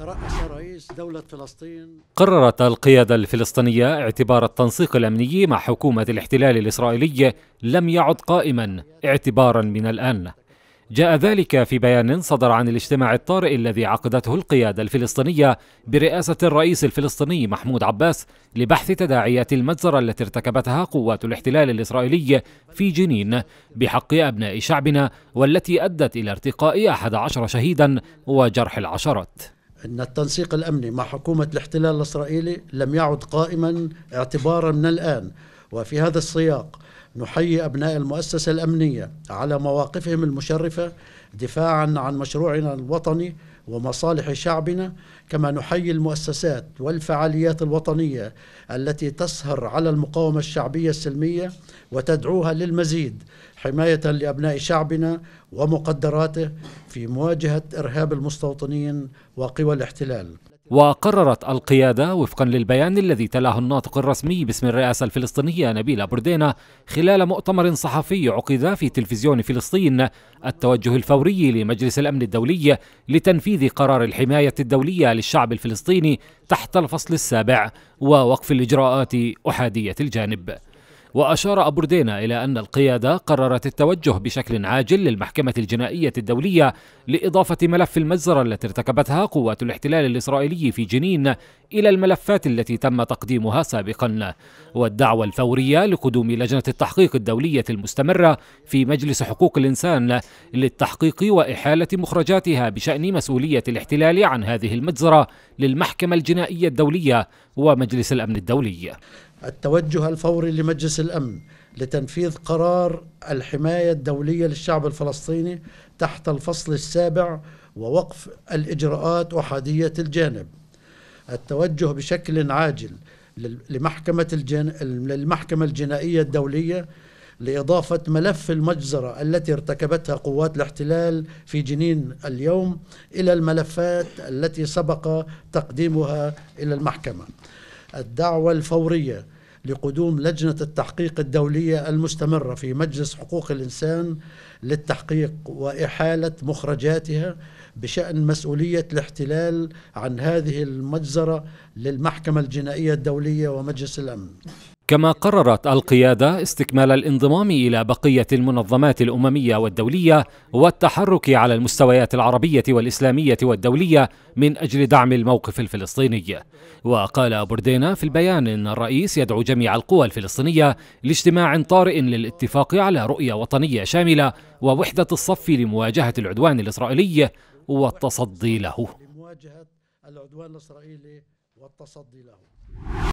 ترأس رئيس دولة فلسطين قررت القيادة الفلسطينية اعتبار التنسيق الأمني مع حكومة الاحتلال الإسرائيلي لم يعد قائما اعتبارا من الآن جاء ذلك في بيان صدر عن الاجتماع الطارئ الذي عقدته القيادة الفلسطينية برئاسة الرئيس الفلسطيني محمود عباس لبحث تداعيات المجزرة التي ارتكبتها قوات الاحتلال الإسرائيلي في جنين بحق أبناء شعبنا والتي أدت إلى ارتقاء أحد عشر شهيدا وجرح العشرات أن التنسيق الأمني مع حكومة الاحتلال الإسرائيلي لم يعد قائما اعتبارا من الآن وفي هذا السياق نحيي أبناء المؤسسة الأمنية على مواقفهم المشرفة دفاعا عن مشروعنا الوطني ومصالح شعبنا كما نحيي المؤسسات والفعاليات الوطنية التي تسهر على المقاومة الشعبية السلمية وتدعوها للمزيد حماية لأبناء شعبنا ومقدراته في مواجهة إرهاب المستوطنين وقوى الاحتلال وقررت القيادة وفقا للبيان الذي تلاه الناطق الرسمي باسم الرئاسة الفلسطينية نبيلة بردينة خلال مؤتمر صحفي عقد في تلفزيون فلسطين التوجه الفوري لمجلس الأمن الدولي لتنفيذ قرار الحماية الدولية للشعب الفلسطيني تحت الفصل السابع ووقف الإجراءات أحادية الجانب وأشار أبوردينا إلى أن القيادة قررت التوجه بشكل عاجل للمحكمة الجنائية الدولية لإضافة ملف المجزرة التي ارتكبتها قوات الاحتلال الإسرائيلي في جنين إلى الملفات التي تم تقديمها سابقا والدعوة الفورية لقدوم لجنة التحقيق الدولية المستمرة في مجلس حقوق الإنسان للتحقيق وإحالة مخرجاتها بشأن مسؤولية الاحتلال عن هذه المجزرة للمحكمة الجنائية الدولية ومجلس الأمن الدولي التوجه الفوري لمجلس الامن لتنفيذ قرار الحمايه الدوليه للشعب الفلسطيني تحت الفصل السابع ووقف الاجراءات احاديه الجانب. التوجه بشكل عاجل لمحكمه الجن... للمحكمه الجنائيه الدوليه لإضافة ملف المجزرة التي ارتكبتها قوات الاحتلال في جنين اليوم إلى الملفات التي سبق تقديمها إلى المحكمة الدعوة الفورية لقدوم لجنة التحقيق الدولية المستمرة في مجلس حقوق الإنسان للتحقيق وإحالة مخرجاتها بشأن مسؤولية الاحتلال عن هذه المجزرة للمحكمة الجنائية الدولية ومجلس الأمن كما قررت القيادة استكمال الانضمام إلى بقية المنظمات الأممية والدولية والتحرك على المستويات العربية والإسلامية والدولية من أجل دعم الموقف الفلسطيني وقال بوردينا في البيان أن الرئيس يدعو جميع القوى الفلسطينية لاجتماع طارئ للاتفاق على رؤية وطنية شاملة ووحدة الصف لمواجهة العدوان الإسرائيلي والتصدي له لمواجهة العدوان الإسرائيلي والتصدي له